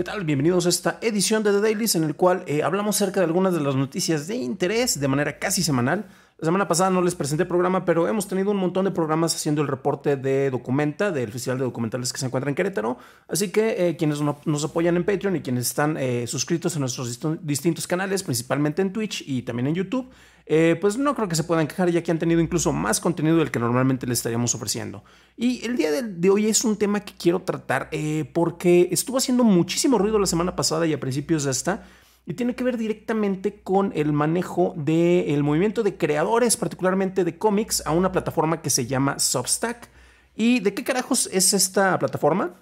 ¿Qué tal? Bienvenidos a esta edición de The Dailies en el cual eh, hablamos acerca de algunas de las noticias de interés de manera casi semanal. La semana pasada no les presenté programa, pero hemos tenido un montón de programas haciendo el reporte de Documenta, del Festival de Documentales que se encuentra en Querétaro. Así que eh, quienes nos apoyan en Patreon y quienes están eh, suscritos a nuestros distintos canales, principalmente en Twitch y también en YouTube, eh, pues no creo que se puedan quejar ya que han tenido incluso más contenido del que normalmente les estaríamos ofreciendo. Y el día de, hoy es un tema que quiero tratar porque estuvo haciendo muchísimo ruido la semana pasada y a principios de esta y tiene que ver directamente con el manejo del movimiento de creadores, particularmente de cómics, a una plataforma que se llama Substack. ¿Y de qué carajos es esta plataforma?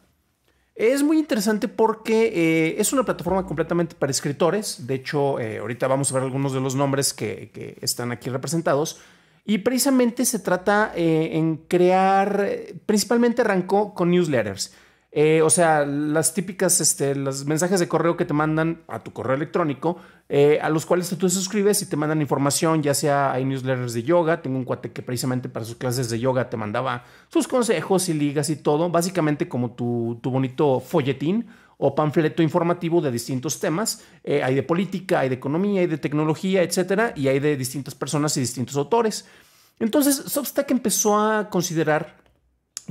Es muy interesante porque eh, es una plataforma completamente para escritores. De hecho, eh, ahorita vamos a ver algunos de los nombres que, están aquí representados. Y precisamente se trata eh, en crear, principalmente arrancó con newsletters. Eh, o sea, las típicas, este, los mensajes de correo que te mandan a tu correo electrónico, eh, a los cuales tú te suscribes y te mandan información, ya sea hay newsletters de yoga, tengo un cuate que precisamente para sus clases de yoga te mandaba sus consejos y ligas y todo, básicamente como tu, bonito folletín o panfleto informativo de distintos temas. Eh, hay de política, hay de economía, hay de tecnología, etcétera, y hay de distintas personas y distintos autores. Entonces, Substack empezó a considerar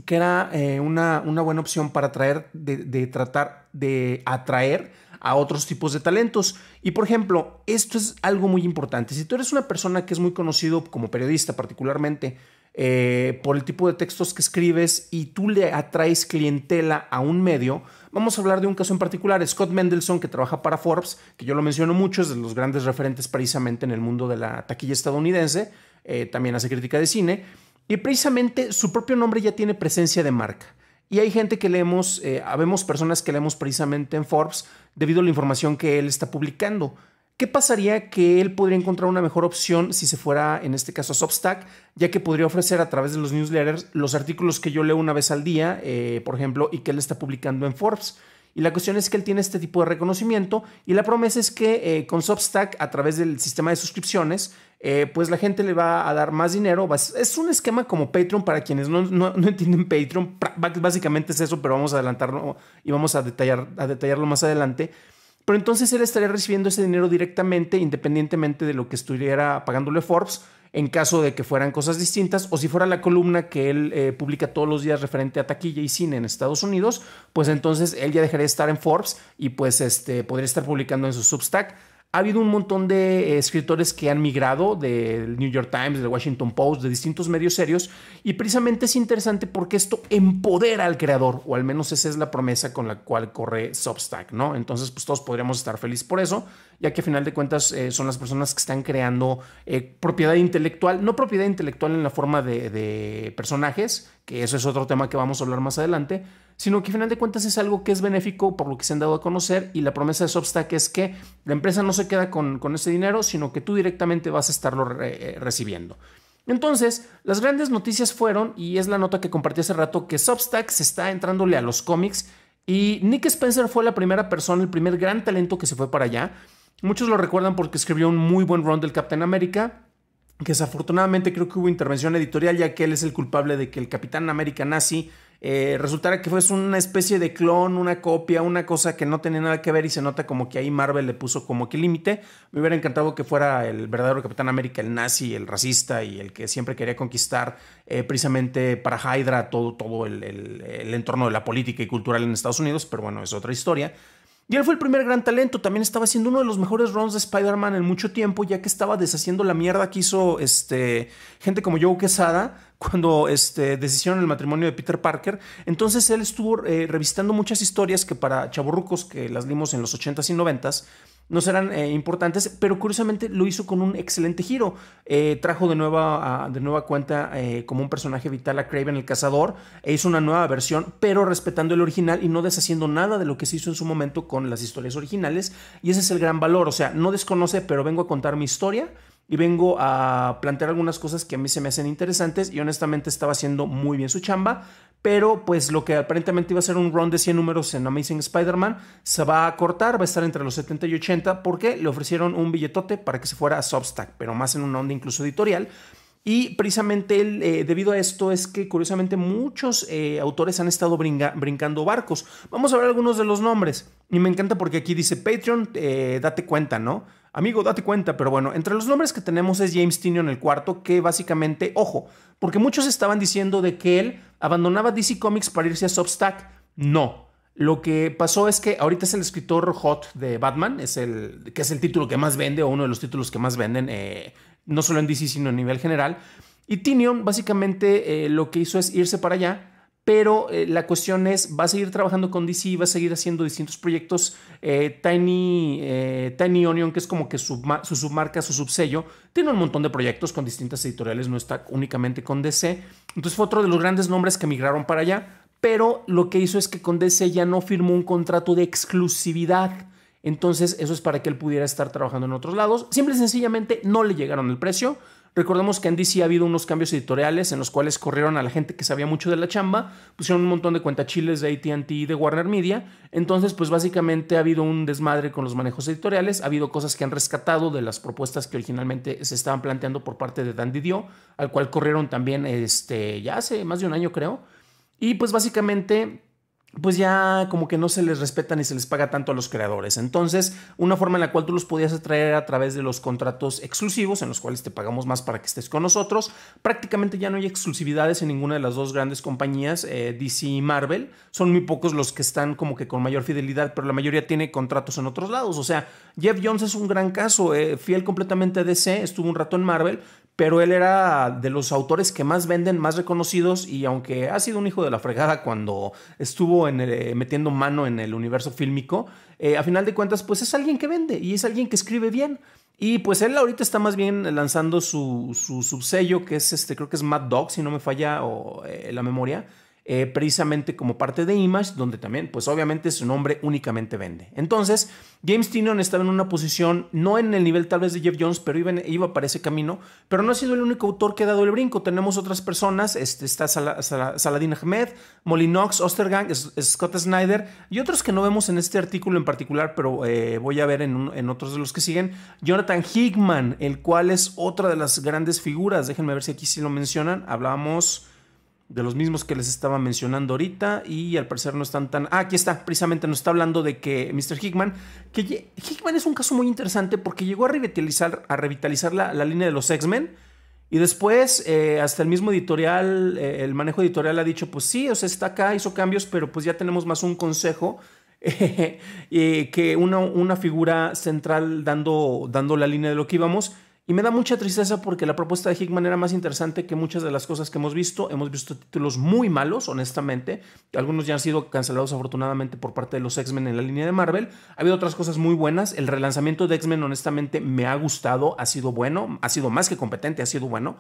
que era eh, una, una, buena opción para traer, de, tratar de atraer a otros tipos de talentos. Y por ejemplo, esto es algo muy importante. Si tú eres una persona que es muy conocido como periodista particularmente, eh, por el tipo de textos que escribes y tú le atraes clientela a un medio, vamos a hablar de un caso en particular, Scott Mendelson, que trabaja para Forbes, que yo lo menciono mucho, es de los grandes referentes precisamente en el mundo de la taquilla estadounidense, eh, también hace crítica de cine y precisamente su propio nombre ya tiene presencia de marca. Y hay gente que leemos, eh, habemos personas que leemos precisamente en Forbes debido a la información que él está publicando. ¿Qué pasaría que él podría encontrar una mejor opción si se fuera, en este caso, a Substack, ya que podría ofrecer a través de los newsletters los artículos que yo leo una vez al día, eh, por ejemplo, y que él está publicando en Forbes? Y la cuestión es que él tiene este tipo de reconocimiento y la promesa es que eh, con Substack, a través del sistema de suscripciones, eh, pues la gente le va a dar más dinero. Es un esquema como Patreon para quienes no, entienden Patreon. Básicamente es eso, pero vamos a adelantarlo y vamos a, detallar, a detallarlo más adelante. Pero entonces él estaría recibiendo ese dinero directamente, independientemente de lo que estuviera pagándole Forbes en caso de que fueran cosas distintas, o si fuera la columna que él eh, publica todos los días referente a taquilla y cine en Estados Unidos, pues entonces él ya dejaría de estar en Forbes y pues este, podría estar publicando en su Substack ha habido un montón de eh, escritores que han migrado del New York Times, del Washington Post, de distintos medios serios, y precisamente es interesante porque esto empodera al creador, o al menos esa es la promesa con la cual corre Substack, ¿no? Entonces, pues todos podríamos estar felices por eso, ya que a final de cuentas eh, son las personas que están creando eh, propiedad intelectual, no propiedad intelectual en la forma de personajes, que eso es otro tema que vamos a hablar más adelante, sino que al final de cuentas es algo que es benéfico por lo que se han dado a conocer y la promesa de Substack es que la empresa no se queda con, ese dinero, sino que tú directamente vas a estarlo eh, recibiendo. Entonces, las grandes noticias fueron, y es la nota que compartí hace rato, que Substack se está entrándole a los cómics y Nick Spencer fue la primera persona, el primer gran talento que se fue para allá. Muchos lo recuerdan porque escribió un muy buen run del Capitán América, que desafortunadamente creo que hubo intervención editorial, ya que él es el culpable de que el Capitán América nazi Resultará eh, resultara que fue una especie de clon, una copia, una cosa que no tenía nada que ver y se nota como que ahí Marvel le puso como que límite. Me hubiera encantado que fuera el verdadero Capitán América, el nazi, el racista y el que siempre quería conquistar eh, precisamente para Hydra todo, todo el, entorno de la política y cultural en Estados Unidos, pero bueno, es otra historia. Y él fue el primer gran talento, también estaba haciendo uno de los mejores runs de Spider-Man en mucho tiempo, ya que estaba deshaciendo la mierda que hizo este, gente como Joe Quesada, cuando este, el matrimonio de Peter Parker. Entonces él estuvo eh, revisitando muchas historias que para chaburrucos que las vimos en los 80s y 90s no serán eh, importantes, pero curiosamente lo hizo con un excelente giro. Eh, trajo de nueva, de nueva cuenta como un personaje vital a Craven el Cazador e hizo una nueva versión, pero respetando el original y no deshaciendo nada de lo que se hizo en su momento con las historias originales. Y ese es el gran valor, o sea, no desconoce, pero vengo a contar mi historia y vengo a plantear algunas cosas que a mí se me hacen interesantes y honestamente estaba haciendo muy bien su chamba, pero pues lo que aparentemente iba a ser un run de 100 números en Amazing Spider-Man se va a cortar, va a estar entre los 70 y 80 porque le ofrecieron un billetote para que se fuera a Substack, pero más en un onda incluso editorial. Y precisamente el, eh, debido a esto es que curiosamente muchos eh, autores han estado brincando barcos. Vamos a ver algunos de los nombres. Y me encanta porque aquí dice Patreon, eh, date cuenta, ¿no? Amigo, date cuenta, pero bueno, entre los nombres que tenemos es James Tinion el cuarto, que básicamente, ojo, porque muchos estaban diciendo de que él abandonaba DC Comics para irse a Substack. No. Lo que pasó es que ahorita es el escritor hot de Batman, es el, que es el título que más vende o uno de los títulos que más venden, eh, no solo en DC, sino a nivel general. Y Tinion básicamente eh, lo que hizo es irse para allá pero eh, la cuestión es, va a seguir trabajando con DC, va a seguir haciendo distintos proyectos. Eh, Tiny, eh, Tiny Onion, que es como que su, su submarca, su subsello, tiene un montón de proyectos con distintas editoriales, no está únicamente con DC. Entonces fue otro de los grandes nombres que migraron para allá, pero lo que hizo es que con DC ya no firmó un contrato de exclusividad. Entonces eso es para que él pudiera estar trabajando en otros lados. Simple y sencillamente no le llegaron el precio. Recordemos que en DC ha habido unos cambios editoriales en los cuales corrieron a la gente que sabía mucho de la chamba, pusieron un montón de cuentachiles de ATT y de Warner Media. Entonces, pues básicamente ha habido un desmadre con los manejos editoriales, ha habido cosas que han rescatado de las propuestas que originalmente se estaban planteando por parte de Dandy Dio, al cual corrieron también este, ya hace más de un año, creo. Y pues básicamente pues ya como que no se les respeta ni se les paga tanto a los creadores. Entonces, una forma en la cual tú los podías atraer a través de los contratos exclusivos, en los cuales te pagamos más para que estés con nosotros. Prácticamente ya no hay exclusividades en ninguna de las dos grandes compañías, eh, DC y Marvel. Son muy pocos los que están como que con mayor fidelidad, pero la mayoría tiene contratos en otros lados. O sea, Jeff Jones es un gran caso, eh, fiel completamente a DC, estuvo un rato en Marvel, pero él era de los autores que más venden, más reconocidos, y aunque ha sido un hijo de la fregada cuando estuvo en eh, metiendo mano en el universo fílmico, eh, a final de cuentas, pues es alguien que vende y es alguien que escribe bien. Y pues él ahorita está más bien lanzando su, su subsello, que es este, creo que es Mad Dog, si no me falla o, eh, la memoria eh, precisamente como parte de Image, donde también, pues obviamente su nombre únicamente vende. Entonces, James Tynion estaba en una posición, no en el nivel tal vez de Jeff Jones, pero iba, iba para ese camino, pero no ha sido el único autor que ha dado el brinco. Tenemos otras personas, este, está Saladin Ahmed, Molinox, Ostergang, Scott Snyder y otros que no vemos en este artículo en particular, pero eh, voy a ver en, en otros de los que siguen. Jonathan Hickman, el cual es otra de las grandes figuras. Déjenme ver si aquí sí lo mencionan. Hablábamos de los mismos que les estaba mencionando ahorita y al parecer no están tan... Ah, aquí está, precisamente nos está hablando de que Mr. Hickman, que Hickman es un caso muy interesante porque llegó a revitalizar, a revitalizar la, línea de los X-Men y después eh, hasta el mismo editorial, eh, el manejo editorial ha dicho, pues sí, o sea, está acá, hizo cambios, pero pues ya tenemos más un consejo eh, que una, una figura central dando, dando la línea de lo que íbamos. Y me da mucha tristeza porque la propuesta de Hickman era más interesante que muchas de las cosas que hemos visto. Hemos visto títulos muy malos, honestamente. Algunos ya han sido cancelados afortunadamente por parte de los X-Men en la línea de Marvel. Ha habido otras cosas muy buenas. El relanzamiento de X-Men honestamente me ha gustado, ha sido bueno, ha sido más que competente, ha sido bueno.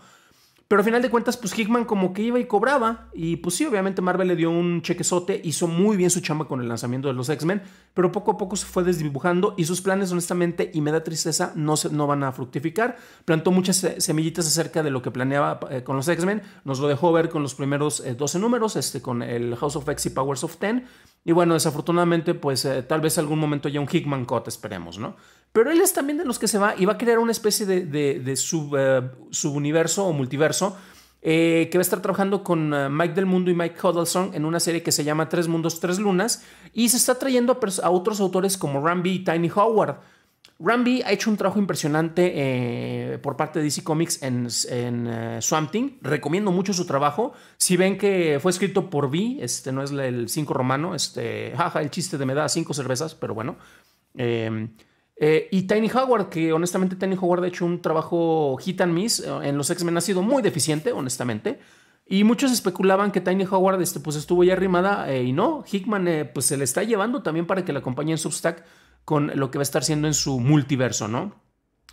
Pero al final de cuentas, pues Hickman como que iba y cobraba. Y pues sí, obviamente Marvel le dio un chequezote, hizo muy bien su chamba con el lanzamiento de los X-Men, pero poco a poco se fue desdibujando y sus planes, honestamente, y me da tristeza, no, se, no van a fructificar. Plantó muchas semillitas acerca de lo que planeaba eh, con los X-Men, nos lo dejó ver con los primeros 12 eh, números, este, con el House of X y Powers of Ten. Y bueno, desafortunadamente, pues eh, tal vez algún momento ya un Hickman Cut, esperemos, ¿no? Pero él es también de los que se va y va a crear una especie de, de, sub, eh, subuniverso o multiverso eh, que va a estar trabajando con eh, Mike del Mundo y Mike Huddleston en una serie que se llama Tres Mundos, Tres Lunas y se está trayendo a, otros autores como Rambi y Tiny Howard. Rambi ha hecho un trabajo impresionante por parte de DC Comics en, en Swamp Thing. Recomiendo mucho su trabajo. Si ven que fue escrito por V, este no es el 5 romano, este, jaja, el chiste de me da cinco cervezas, pero bueno. Eh, eh, y Tiny Howard, que honestamente Tiny Howard ha hecho un trabajo hit and miss eh, en los X-Men, ha sido muy deficiente, honestamente. Y muchos especulaban que Tiny Howard este, pues estuvo ya arrimada eh, y no, Hickman pues se le está llevando también para que la acompañe en Substack con lo que va a estar siendo en su multiverso, ¿no?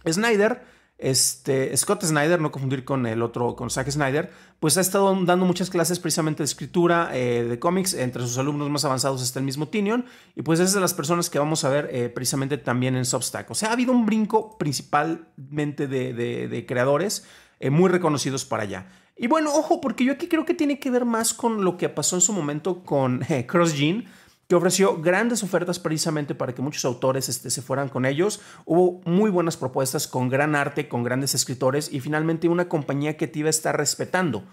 Snyder este, Scott Snyder, no confundir con el otro, con Zack Snyder, pues ha estado dando muchas clases precisamente de escritura, eh, de cómics, entre sus alumnos más avanzados está el mismo Tinion, y pues es de las personas que vamos a ver eh, precisamente también en Substack. O sea, ha habido un brinco principalmente de, creadores eh, muy reconocidos para allá. Y bueno, ojo, porque yo aquí creo que tiene que ver más con lo que pasó en su momento con Cross Gene que ofreció grandes ofertas precisamente para que muchos autores este, se fueran con ellos. Hubo muy buenas propuestas con gran arte, con grandes escritores y finalmente una compañía que te iba a estar respetando,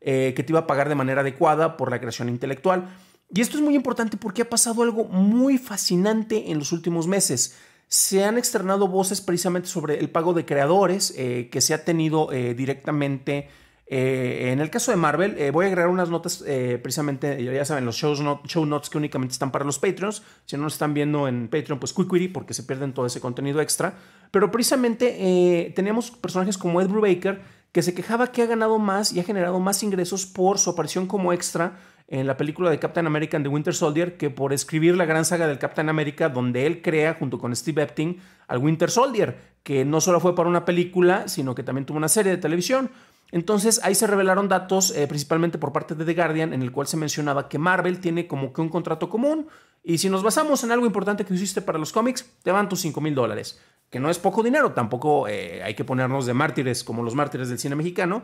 eh, que te iba a pagar de manera adecuada por la creación intelectual. Y esto es muy importante porque ha pasado algo muy fascinante en los últimos meses. Se han externado voces precisamente sobre el pago de creadores eh, que se ha tenido eh, directamente eh, en el caso de Marvel, eh, voy a agregar unas notas eh, precisamente, ya saben, los show notes que únicamente están para los Patreons. Si no nos están viendo en Patreon, pues Quickquery, porque se pierden todo ese contenido extra. Pero precisamente tenemos personajes como Ed Brubaker, que se quejaba que ha ganado más y ha generado más ingresos por su aparición como extra en la película de Captain America and the Winter Soldier que por escribir la gran saga del Captain America donde él crea junto con Steve Epting al Winter Soldier, que no solo fue para una película, sino que también tuvo una serie de televisión. Entonces ahí se revelaron datos eh, principalmente por parte de The Guardian en el cual se mencionaba que Marvel tiene como que un contrato común y si nos basamos en algo importante que hiciste para los cómics, te van tus 5 mil dólares, que no es poco dinero, tampoco eh, hay que ponernos de mártires como los mártires del cine mexicano,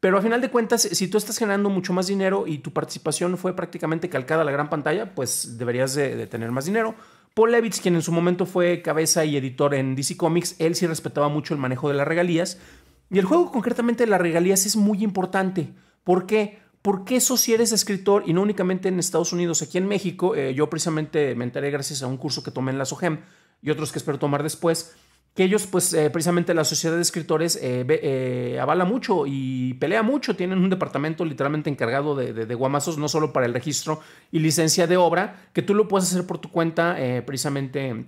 pero a final de cuentas, si tú estás generando mucho más dinero y tu participación fue prácticamente calcada a la gran pantalla, pues deberías de, tener más dinero. Paul Levitz, quien en su momento fue cabeza y editor en DC Comics, él sí respetaba mucho el manejo de las regalías y el juego concretamente de las regalías es muy importante. ¿Por qué? Porque eso si eres escritor y no únicamente en Estados Unidos, aquí en México, eh, yo precisamente me enteré gracias a un curso que tomé en la SOGEM y otros que espero tomar después, que ellos pues eh, precisamente la sociedad de escritores eh, avala mucho y pelea mucho, tienen un departamento literalmente encargado de, de, guamazos, no solo para el registro y licencia de obra, que tú lo puedes hacer por tu cuenta precisamente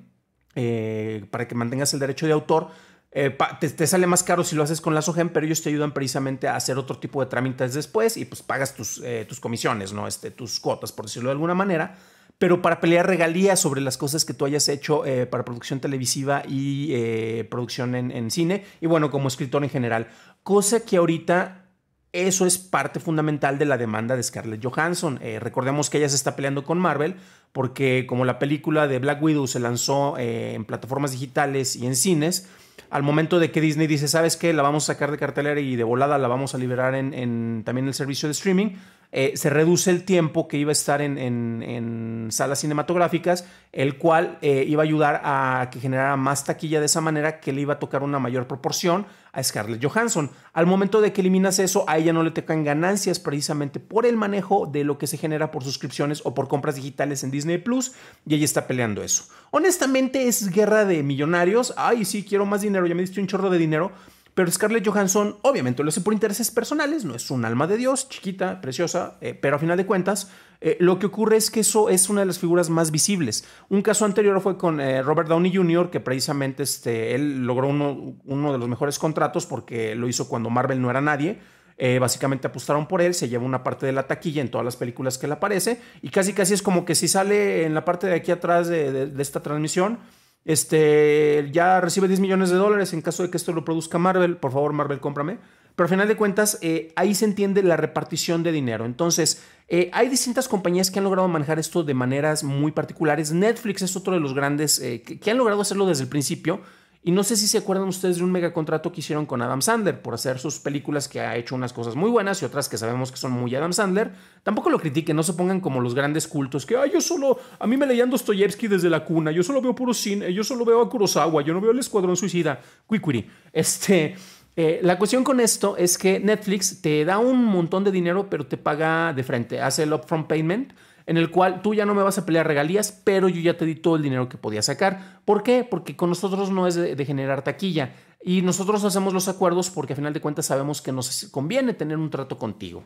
para que mantengas el derecho de autor, eh, te, sale más caro si lo haces con la SOGEN, pero ellos te ayudan precisamente a hacer otro tipo de trámites después y pues pagas tus, eh, tus comisiones, ¿no? Este, tus cuotas, por decirlo de alguna manera. Pero para pelear regalías sobre las cosas que tú hayas hecho eh, para producción televisiva y producción en, cine, y bueno, como escritor en general. Cosa que ahorita eso es parte fundamental de la demanda de Scarlett Johansson. recordemos que ella se está peleando con Marvel porque como la película de Black Widow se lanzó en plataformas digitales y en cines, al momento de que Disney dice, ¿sabes qué? La vamos a sacar de cartelera y de volada la vamos a liberar en, en también el servicio de streaming, eh, se reduce el tiempo que iba a estar en, en, salas cinematográficas, el cual eh, iba a ayudar a que generara más taquilla de esa manera que le iba a tocar una mayor proporción a Scarlett Johansson. Al momento de que eliminas eso, a ella no le tocan ganancias precisamente por el manejo de lo que se genera por suscripciones o por compras digitales en Disney Plus y ella está peleando eso. Honestamente es guerra de millonarios. Ay, sí, quiero más dinero, ya me diste un chorro de dinero pero Scarlett Johansson, obviamente, lo hace por intereses personales, no es un alma de Dios, chiquita, preciosa, eh, pero a final de cuentas, eh, lo que ocurre es que eso es una de las figuras más visibles. Un caso anterior fue con eh, Robert Downey Jr., que precisamente este, él logró uno, de los mejores contratos porque lo hizo cuando Marvel no era nadie. básicamente apostaron por él, se lleva una parte de la taquilla en todas las películas que le aparece y casi casi es como que si sale en la parte de aquí atrás de esta transmisión, este, ya recibe 10 millones de dólares en caso de que esto lo produzca Marvel. Por favor, Marvel, cómprame. Pero al final de cuentas, eh, ahí se entiende la repartición de dinero. Entonces, eh, hay distintas compañías que han logrado manejar esto de maneras muy particulares. Netflix es otro de los grandes eh, que, han logrado hacerlo desde el principio. Y no sé si se acuerdan ustedes de un mega contrato que hicieron con Adam Sandler por hacer sus películas que ha hecho unas cosas muy buenas y otras que sabemos que son muy Adam Sandler. Tampoco lo critiquen, no se pongan como los grandes cultos que, ay, yo solo, a mí me leían Dostoyevsky desde la cuna, yo solo veo puro cine, yo solo veo a Kurosawa, yo no veo el Escuadrón Suicida, cuicuiri. Este, eh, la cuestión con esto es que Netflix te da un montón de dinero, pero te paga de frente, hace el upfront payment en el cual tú ya no me vas a pelear regalías, pero yo ya te di todo el dinero que podía sacar. ¿Por qué? Porque con nosotros no es de, generar taquilla y nosotros hacemos los acuerdos porque a final de cuentas sabemos que nos conviene tener un trato contigo.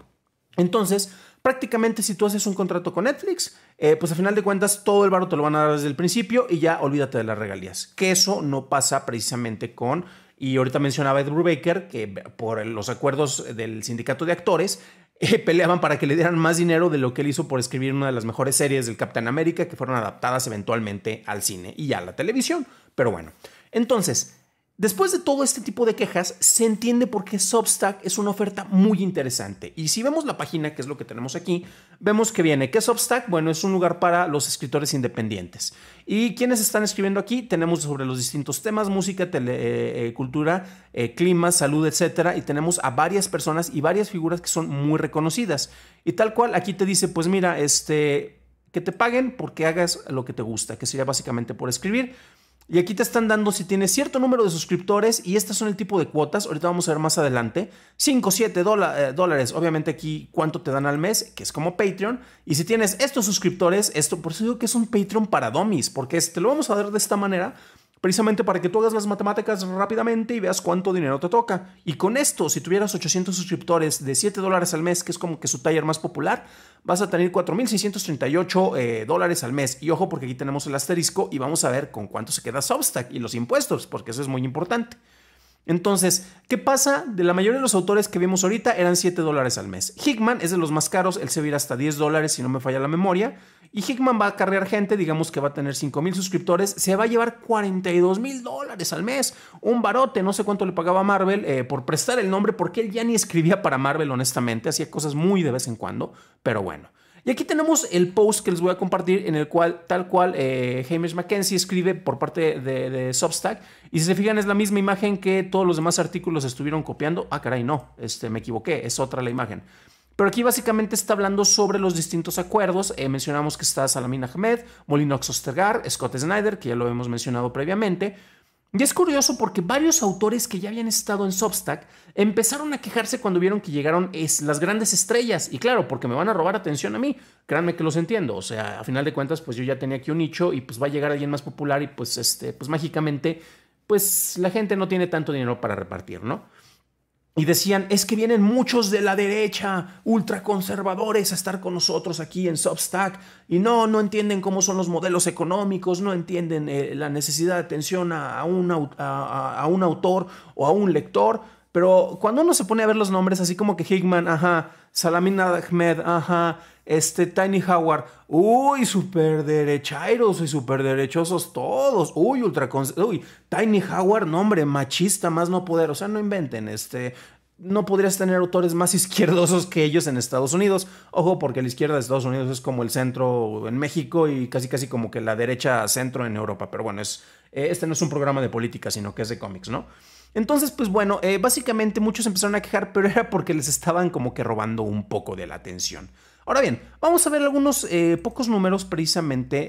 Entonces, prácticamente si tú haces un contrato con Netflix, eh, pues a final de cuentas todo el barro te lo van a dar desde el principio y ya olvídate de las regalías. Que eso no pasa precisamente con y ahorita mencionaba Ed Brubaker que por los acuerdos del sindicato de actores, peleaban para que le dieran más dinero de lo que él hizo por escribir una de las mejores series del Capitán América que fueron adaptadas eventualmente al cine y a la televisión. Pero bueno, entonces, Después de todo este tipo de quejas, se entiende por qué Substack es una oferta muy interesante. Y si vemos la página, que es lo que tenemos aquí, vemos que viene. que Substack? Bueno, es un lugar para los escritores independientes. ¿Y quienes están escribiendo aquí? Tenemos sobre los distintos temas, música, eh, eh, cultura, eh, clima, salud, etc. Y tenemos a varias personas y varias figuras que son muy reconocidas. Y tal cual, aquí te dice, pues mira, este, que te paguen porque hagas lo que te gusta, que sería básicamente por escribir. Y aquí te están dando si tienes cierto número de suscriptores y estas son el tipo de cuotas. Ahorita vamos a ver más adelante. 5, 7 eh, dólares. Obviamente aquí cuánto te dan al mes, que es como Patreon. Y si tienes estos suscriptores, esto por eso digo que es un Patreon para Domis porque te lo vamos a ver de esta manera precisamente para que tú hagas las matemáticas rápidamente y veas cuánto dinero te toca. Y con esto, si tuvieras 800 suscriptores de 7 dólares al mes, que es como que su taller más popular, vas a tener 4.638 eh, dólares al mes. Y ojo, porque aquí tenemos el asterisco y vamos a ver con cuánto se queda Substack y los impuestos, porque eso es muy importante. Entonces, ¿qué pasa? De la mayoría de los autores que vimos ahorita eran 7 dólares al mes. Hickman es de los más caros, él se vira hasta 10 dólares si no me falla la memoria. Y Hickman va a cargar gente, digamos que va a tener 5 mil suscriptores, se va a llevar 42 mil dólares al mes. Un barote, no sé cuánto le pagaba Marvel eh, por prestar el nombre, porque él ya ni escribía para Marvel, honestamente, hacía cosas muy de vez en cuando, pero bueno. Y aquí tenemos el post que les voy a compartir en el cual, tal cual, James eh, McKenzie escribe por parte de, de, Substack. Y si se fijan, es la misma imagen que todos los demás artículos estuvieron copiando. Ah, caray, no, este, me equivoqué, es otra la imagen. Pero aquí básicamente está hablando sobre los distintos acuerdos. Eh, mencionamos que está Salamina Ahmed, Molinox Ostergar, Scott Snyder, que ya lo hemos mencionado previamente. Y es curioso porque varios autores que ya habían estado en Substack empezaron a quejarse cuando vieron que llegaron es, las grandes estrellas. Y claro, porque me van a robar atención a mí. Créanme que los entiendo. O sea, a final de cuentas, pues yo ya tenía aquí un nicho y pues va a llegar alguien más popular y pues, este, pues mágicamente, pues la gente no tiene tanto dinero para repartir, ¿no? Y decían, es que vienen muchos de la derecha, ultraconservadores, a estar con nosotros aquí en Substack. Y no, no entienden cómo son los modelos económicos, no entienden eh, la necesidad de atención a, un, autor o a un lector. Pero cuando uno se pone a ver los nombres, así como que Hickman, ajá, Salamina Ahmed, ajá, este Tiny Howard, uy, super derechairos y super derechosos todos, uy, ultra, uy, Tiny Howard, nombre, machista, más no poder, o sea, no inventen, este, no podrías tener autores más izquierdosos que ellos en Estados Unidos. Ojo, porque la izquierda de Estados Unidos es como el centro en México y casi casi como que la derecha centro en Europa. Pero bueno, es, eh, este no es un programa de política, sino que es de cómics, ¿no? Entonces, pues bueno, eh, básicamente muchos empezaron a quejar, pero era porque les estaban como que robando un poco de la atención. Ahora bien, vamos a ver algunos eh, pocos números precisamente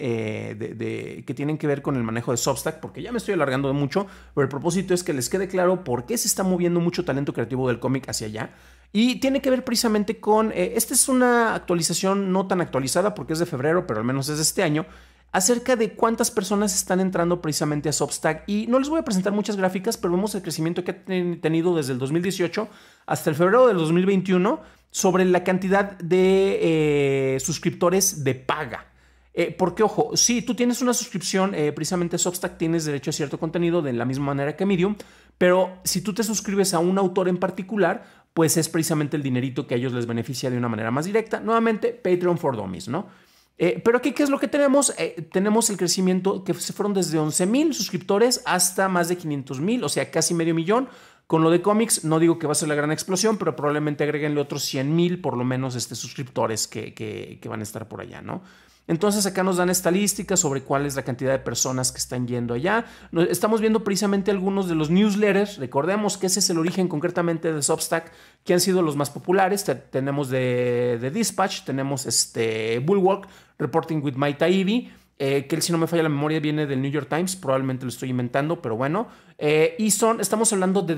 eh, de, que tienen que ver con el manejo de Substack, porque ya me estoy alargando de mucho, pero el propósito es que les quede claro por qué se está moviendo mucho talento creativo del cómic hacia allá. Y tiene que ver precisamente con, esta es una actualización no tan actualizada porque es de febrero, pero al menos es de este año, acerca de cuántas personas están entrando precisamente a Substack. Y no les voy a presentar muchas gráficas, pero vemos el crecimiento que ha tenido desde el 2018 hasta el febrero del 2021 sobre la cantidad de eh, suscriptores de paga. Eh, porque, ojo, si tú tienes una suscripción, eh, precisamente precisamente Substack tienes derecho a cierto contenido de la misma manera que Medium, pero si tú te suscribes a un autor en particular, pues es precisamente el dinerito que a ellos les beneficia de una manera más directa. Nuevamente, Patreon for Domis ¿no? Eh, pero aquí, ¿qué es lo que tenemos? Eh, tenemos el crecimiento que se fueron desde 11 mil suscriptores hasta más de 500 mil, o sea, casi medio millón. Con lo de cómics, no digo que va a ser la gran explosión, pero probablemente agreguenle otros 100 mil, por lo menos, este, suscriptores que, que, que van a estar por allá, ¿no? Entonces acá nos dan estadísticas sobre cuál es la cantidad de personas que están yendo allá. Estamos viendo precisamente algunos de los newsletters. Recordemos que ese es el origen concretamente de Substack, que han sido los más populares. Tenemos de, Dispatch, tenemos este Bulwark, Reporting with Maita Ivy eh, que si no me falla la memoria, viene del New York Times, probablemente lo estoy inventando, pero bueno. Eh, y son, estamos hablando de,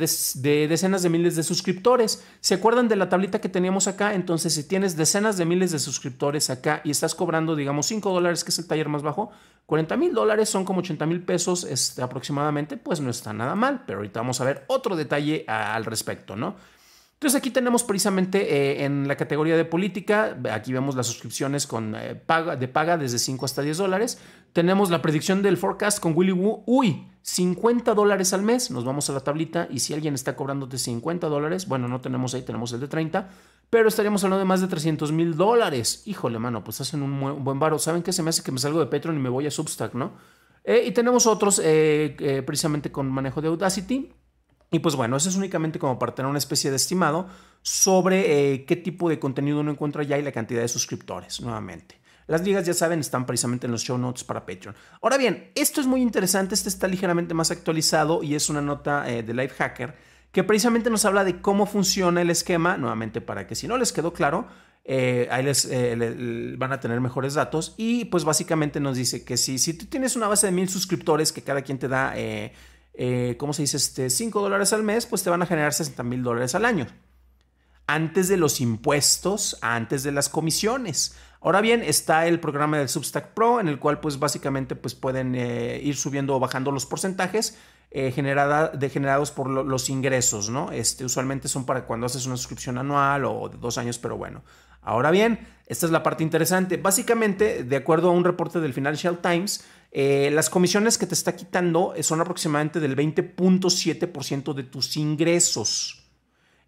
decenas de miles de suscriptores. ¿Se acuerdan de la tablita que teníamos acá? Entonces, si tienes decenas de miles de suscriptores acá y estás cobrando, digamos, 5 dólares, que es el taller más bajo, 40 mil dólares son como 80 mil pesos este, aproximadamente, pues no está nada mal, pero ahorita vamos a ver otro detalle al respecto, ¿no? Entonces aquí tenemos precisamente eh, en la categoría de política, aquí vemos las suscripciones con, eh, paga, de paga desde 5 hasta 10 dólares. Tenemos la predicción del forecast con Willy Woo. Uy, 50 dólares al mes. Nos vamos a la tablita y si alguien está cobrándote 50 dólares, bueno, no tenemos ahí, tenemos el de 30, pero estaríamos hablando de más de 300 mil dólares. Híjole, mano, pues hacen un, buen varo. ¿Saben qué? Se me hace que me salgo de Patreon y me voy a Substack, ¿no? Eh, y tenemos otros precisamente con manejo de Audacity. Y pues bueno, eso es únicamente como para tener una especie de estimado sobre eh, qué tipo de contenido uno encuentra ya y la cantidad de suscriptores, nuevamente. Las ligas, ya saben, están precisamente en los show notes para Patreon. Ahora bien, esto es muy interesante, este está ligeramente más actualizado y es una nota eh, de Lifehacker que precisamente nos habla de cómo funciona el esquema, nuevamente para que si no les quedó claro, eh, ahí les van a tener mejores datos y pues básicamente nos dice que si, si tú tienes una base de mil suscriptores que cada quien te da... Eh, ¿cómo se dice? Este, 5 dólares al mes, pues te van a generar 60 mil dólares al año. Antes de los impuestos, antes de las comisiones. Ahora bien, está el programa del Substack Pro, en el cual pues básicamente pues pueden eh, ir subiendo o bajando los porcentajes eh, generados por los ingresos, ¿no? Este, usualmente son para cuando haces una suscripción anual o de dos años, pero bueno. Ahora bien, esta es la parte interesante. Básicamente, de acuerdo a un reporte del Financial Times, eh, las comisiones que te está quitando eh, son aproximadamente del 20.7% de tus ingresos.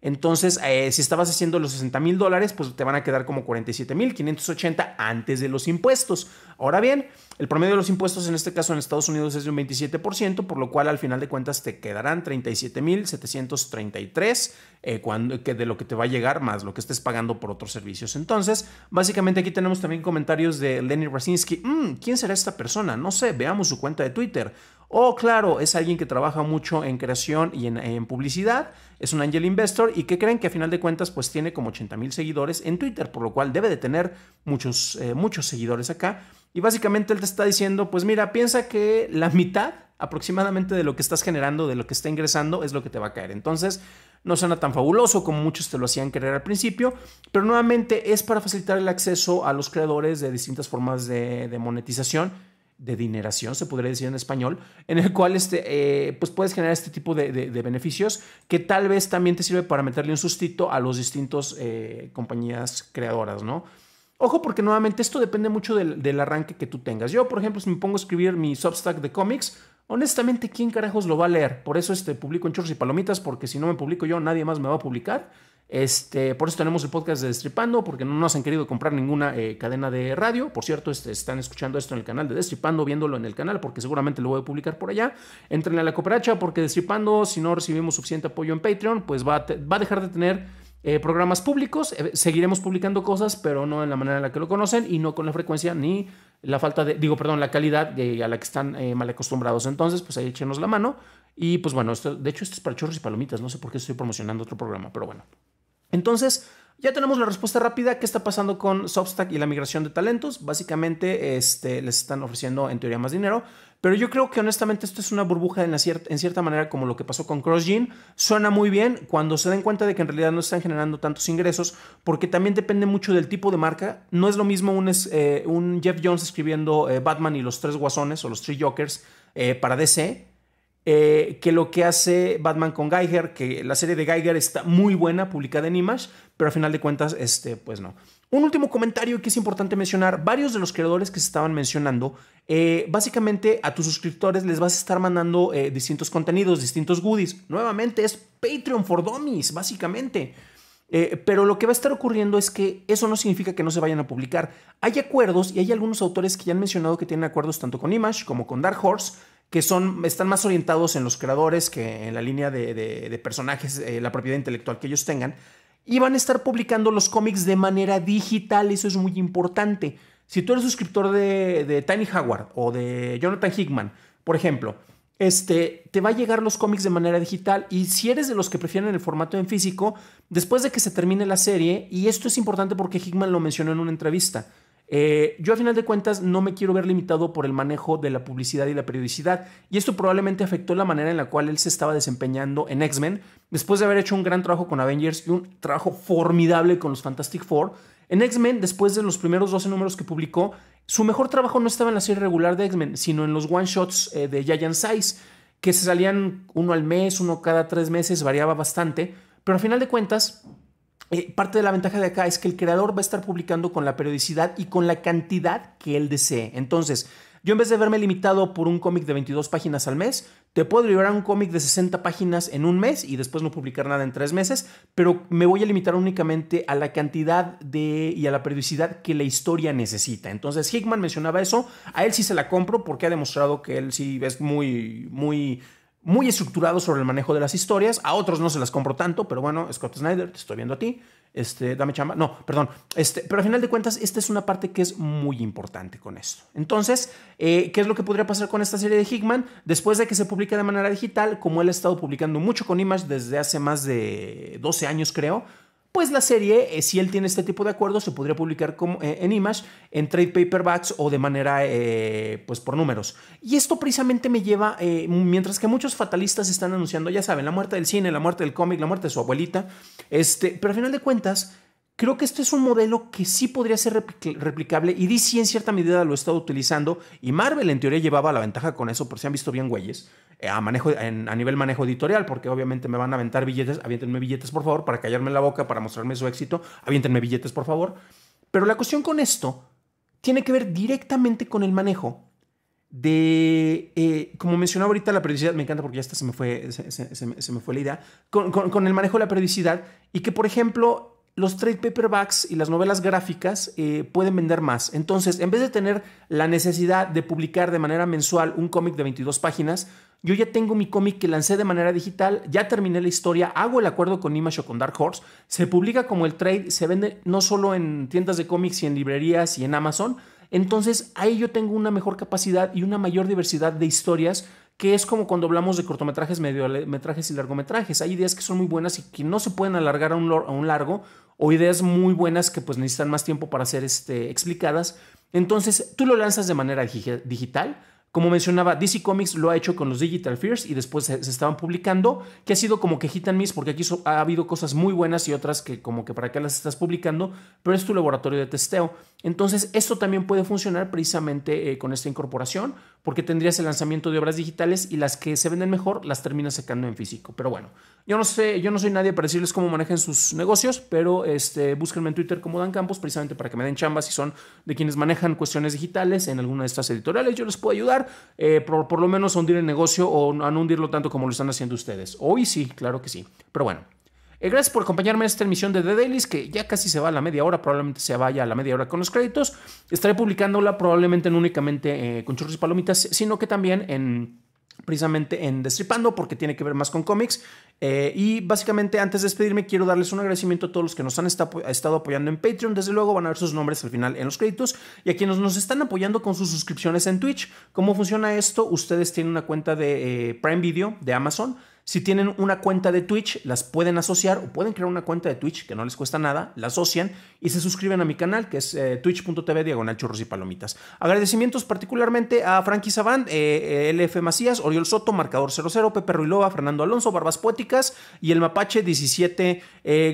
Entonces, eh, si estabas haciendo los 60 mil dólares, pues te van a quedar como 47 mil 580 antes de los impuestos. Ahora bien, el promedio de los impuestos en este caso en Estados Unidos es de un 27%, por lo cual al final de cuentas te quedarán 37.733 eh, cuando, que de lo que te va a llegar más lo que estés pagando por otros servicios. Entonces, básicamente aquí tenemos también comentarios de Lenny Rasinski. Mm, ¿Quién será esta persona? No sé, veamos su cuenta de Twitter. Oh, claro, es alguien que trabaja mucho en creación y en, publicidad, es un angel investor y que creen que al final de cuentas pues tiene como 80 mil seguidores en Twitter, por lo cual debe de tener muchos, eh, muchos seguidores acá. Y básicamente él te está diciendo, pues mira, piensa que la mitad aproximadamente de lo que estás generando, de lo que está ingresando, es lo que te va a caer. Entonces, no suena tan fabuloso como muchos te lo hacían creer al principio, pero nuevamente es para facilitar el acceso a los creadores de distintas formas de, monetización de dineración, se podría decir en español, en el cual este, eh, pues puedes generar este tipo de, beneficios que tal vez también te sirve para meterle un sustito a los distintos eh, compañías creadoras, ¿no? Ojo porque nuevamente esto depende mucho del, arranque que tú tengas. Yo, por ejemplo, si me pongo a escribir mi Substack de cómics, honestamente, ¿quién carajos lo va a leer? Por eso este, publico en Chorros y Palomitas, porque si no me publico yo, nadie más me va a publicar. Este, por eso tenemos el podcast de Destripando, porque no nos han querido comprar ninguna eh, cadena de radio. Por cierto, este, están escuchando esto en el canal de Destripando, viéndolo en el canal, porque seguramente lo voy a publicar por allá. Entren a la cooperacha, porque Destripando, si no recibimos suficiente apoyo en Patreon, pues va va a dejar de tener eh, programas públicos. Eh, seguiremos publicando cosas, pero no en la manera en la que lo conocen y no con la frecuencia ni la falta de, digo, perdón, la calidad a la que están eh, mal acostumbrados. Entonces, pues ahí échenos la mano. Y pues bueno, esto, de hecho, esto es para chorros y palomitas. No sé por qué estoy promocionando otro programa, pero bueno. Entonces, ya tenemos la respuesta rápida. ¿Qué está pasando con Substack y la migración de talentos? Básicamente, este, les están ofreciendo en teoría más dinero, pero yo creo que honestamente esto es una burbuja en, cierta, manera como lo que pasó con CrossGen. Suena muy bien cuando se den cuenta de que en realidad no están generando tantos ingresos, porque también depende mucho del tipo de marca. No es lo mismo un, eh, Jeff Jones escribiendo eh, Batman y los tres guasones o los Tres Jokers eh, para DC. que lo que hace Batman con Geiger, que la serie de Geiger está muy buena, publicada en Image, pero a final de cuentas, este, pues no. Un último comentario que es importante mencionar, varios de los creadores que se estaban mencionando, eh, básicamente a tus suscriptores les vas a estar mandando eh, distintos contenidos, distintos goodies. Nuevamente es Patreon for Dummies, básicamente. Eh, pero lo que va a estar ocurriendo es que eso no significa que no se vayan a publicar. Hay acuerdos y hay algunos autores que ya han mencionado que tienen acuerdos tanto con Image como con Dark Horse, que son, están más orientados en los creadores que en la línea de, personajes, la propiedad intelectual que ellos tengan y van a estar publicando los cómics de manera digital, eso es muy importante. Si tú eres suscriptor de, Tiny Howard o de Jonathan Hickman, por ejemplo, este, te va a llegar los cómics de manera digital y si eres de los que prefieren el formato en físico, después de que se termine la serie, y esto es importante porque Hickman lo mencionó en una entrevista, eh, yo a final de cuentas no me quiero ver limitado por el manejo de la publicidad y la periodicidad, y esto probablemente afectó la manera en la cual él se estaba desempeñando en X-Men, después de haber hecho un gran trabajo con Avengers y un trabajo formidable con los Fantastic Four. En X-Men, después de los primeros 12 números que publicó, su mejor trabajo no estaba en la serie regular de X-Men, sino en los one-shots eh, de Giant Size, que se salían uno al mes, uno cada tres meses, variaba bastante, pero a final de cuentas eh, parte de la ventaja de acá es que el creador va a estar publicando con la periodicidad y con la cantidad que él desee. Entonces, yo en vez de verme limitado por un cómic de 22 páginas al mes, te puedo liberar un cómic de 60 páginas en un mes y después no publicar nada en tres meses, pero me voy a limitar únicamente a la cantidad de y a la periodicidad que la historia necesita. Entonces, Hickman mencionaba eso, a él sí se la compro porque ha demostrado que él sí es muy, muy muy estructurado sobre el manejo de las historias. A otros no se las compro tanto, pero bueno, Scott Snyder, te estoy viendo a ti. Este, dame chama No, perdón. Este, pero al final de cuentas, esta es una parte que es muy importante con esto. Entonces, eh, ¿qué es lo que podría pasar con esta serie de Hickman? Después de que se publique de manera digital, como él ha estado publicando mucho con Image desde hace más de 12 años, creo, pues la serie, eh, si él tiene este tipo de acuerdos, se podría publicar como, eh, en Image, en trade paperbacks o de manera, eh, pues por números. Y esto precisamente me lleva, mientras que muchos fatalistas están anunciando, ya saben, la muerte del cine, la muerte del cómic, la muerte de su abuelita, este, pero al final de cuentas, Creo que este es un modelo que sí podría ser replicable y DC en cierta medida lo estado utilizando y Marvel en teoría llevaba la ventaja con eso, por si han visto bien güeyes, eh, a, manejo, a nivel manejo editorial, porque obviamente me van a aventar billetes, aviéntenme billetes por favor, para callarme la boca, para mostrarme su éxito, aviéntenme billetes por favor. Pero la cuestión con esto tiene que ver directamente con el manejo de, eh, como mencionaba ahorita, la periodicidad, me encanta porque ya esta se me fue, se, me, fue la idea, con, con, el manejo de la periodicidad y que, por ejemplo, los trade paperbacks y las novelas gráficas eh, pueden vender más. Entonces, en vez de tener la necesidad de publicar de manera mensual un cómic de 22 páginas, yo ya tengo mi cómic que lancé de manera digital, ya terminé la historia, hago el acuerdo con Image o con Dark Horse, se publica como el trade, se vende no solo en tiendas de cómics y en librerías y en Amazon. Entonces, ahí yo tengo una mejor capacidad y una mayor diversidad de historias que es como cuando hablamos de cortometrajes, mediometrajes y largometrajes. Hay ideas que son muy buenas y que no se pueden alargar a un, largo, o ideas muy buenas que pues necesitan más tiempo para ser este, explicadas. Entonces, tú lo lanzas de manera digital, como mencionaba, DC Comics lo ha hecho con los Digital Fears y después se, estaban publicando, que ha sido como que hit and miss, porque aquí ha habido cosas muy buenas y otras que como que para acá las estás publicando, pero es tu laboratorio de testeo. Entonces, esto también puede funcionar precisamente eh, con esta incorporación, porque tendrías el lanzamiento de obras digitales y las que se venden mejor las terminas sacando en físico. Pero bueno, yo no sé, yo no soy nadie para decirles cómo manejan sus negocios, pero este, búsquenme en Twitter como Dan Campos, precisamente para que me den chambas y son de quienes manejan cuestiones digitales en alguna de estas editoriales. Yo les puedo ayudar. Eh, por, lo menos hundir el negocio o no hundirlo tanto como lo están haciendo ustedes. Hoy sí, claro que sí. Pero bueno, eh, gracias por acompañarme en esta emisión de The Dailies, que ya casi se va a la media hora, probablemente se vaya a la media hora con los créditos. Estaré publicándola probablemente no únicamente eh, con churros y palomitas, sino que también en precisamente en Destripando porque tiene que ver más con cómics. Eh, y básicamente antes de despedirme quiero darles un agradecimiento a todos los que nos han estado apoyando en Patreon. Desde luego van a ver sus nombres al final en los créditos y a quienes nos están apoyando con sus suscripciones en Twitch. ¿Cómo funciona esto? Ustedes tienen una cuenta de eh, Prime Video de Amazon si tienen una cuenta de Twitch, las pueden asociar o pueden crear una cuenta de Twitch que no les cuesta nada, la asocian y se suscriben a mi canal que es eh, twitch.tv diagonal churros y palomitas. Agradecimientos particularmente a Frankie Sabán, eh, eh, LF Macías, Oriol Soto, Marcador 00, Pepe Ruilova, Fernando Alonso, Barbas Poéticas y el Mapache 17.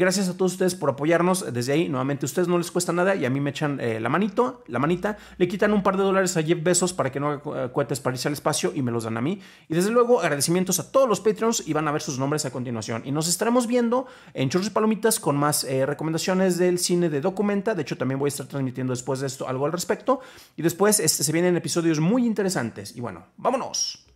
gracias a todos ustedes por apoyarnos. Desde ahí, nuevamente, a ustedes no les cuesta nada y a mí me echan la manito, la manita. Le quitan un par de dólares a Jeff Besos para que no haga cohetes para irse al espacio y me los dan a mí. Y desde luego, agradecimientos a todos los Patreons y van a ver sus nombres a continuación. Y nos estaremos viendo en Churros Palomitas con más eh, recomendaciones del cine de Documenta. De hecho, también voy a estar transmitiendo después de esto algo al respecto. Y después este, se vienen episodios muy interesantes. Y bueno, vámonos.